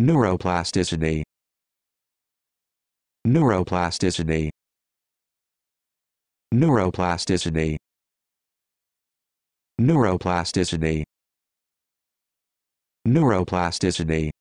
Neuroplasticity Neuroplasticity Neuroplasticity Neuroplasticity Neuroplasticity